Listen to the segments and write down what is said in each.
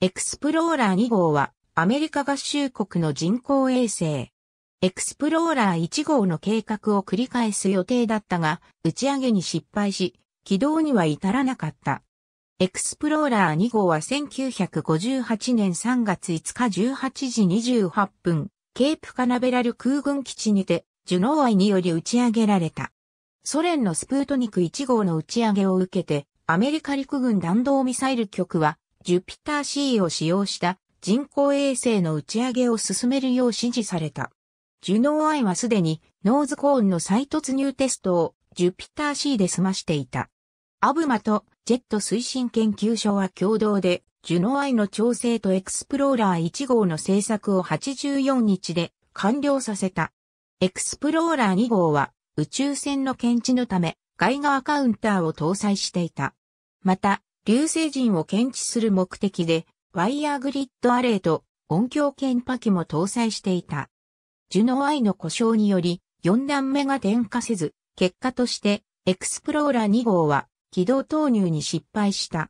エクスプローラー2号はアメリカ合衆国の人工衛星。エクスプローラー1号の計画を繰り返す予定だったが、打ち上げに失敗し、軌道には至らなかった。エクスプローラー2号は1958年3月5日18時28分、ケープカナベラル空軍基地にて、ジュノーアイにより打ち上げられた。ソ連のスプートニク1号の打ち上げを受けて、アメリカ陸軍弾道ミサイル局は、ジュピター C を使用した人工衛星の打ち上げを進めるよう指示された。ジュノーアイはすでにノーズコーンの再突入テストをジュピター C で済ましていた。アブマとジェット推進研究所は共同でジュノーアイの調整とエクスプローラー1号の製作を84日で完了させた。エクスプローラー2号は宇宙船の検知のためガイガーカウンターを搭載していた。また、流星人を検知する目的で、ワイヤーグリッドアレーと音響検波機も搭載していた。ジュノアイの故障により、4段目が点火せず、結果として、エクスプローラー2号は軌道投入に失敗した。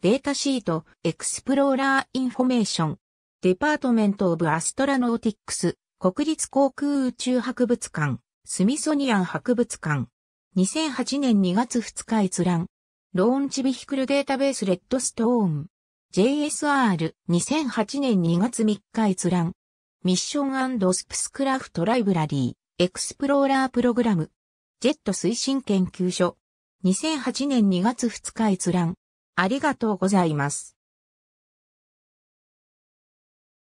データシート、エクスプローラーインフォメーション、デパートメント・オブ・アストラノーティックス、国立航空宇宙博物館、スミソニアン博物館、2008年2月2日閲覧。ローンチビヒクルデータベースレッドストーン。JSR 2008年2月3日閲覧。ミッションスプスクラフトライブラリーエクスプローラープログラム。ジェット推進研究所。2008年2月2日閲覧。ありがとうございます。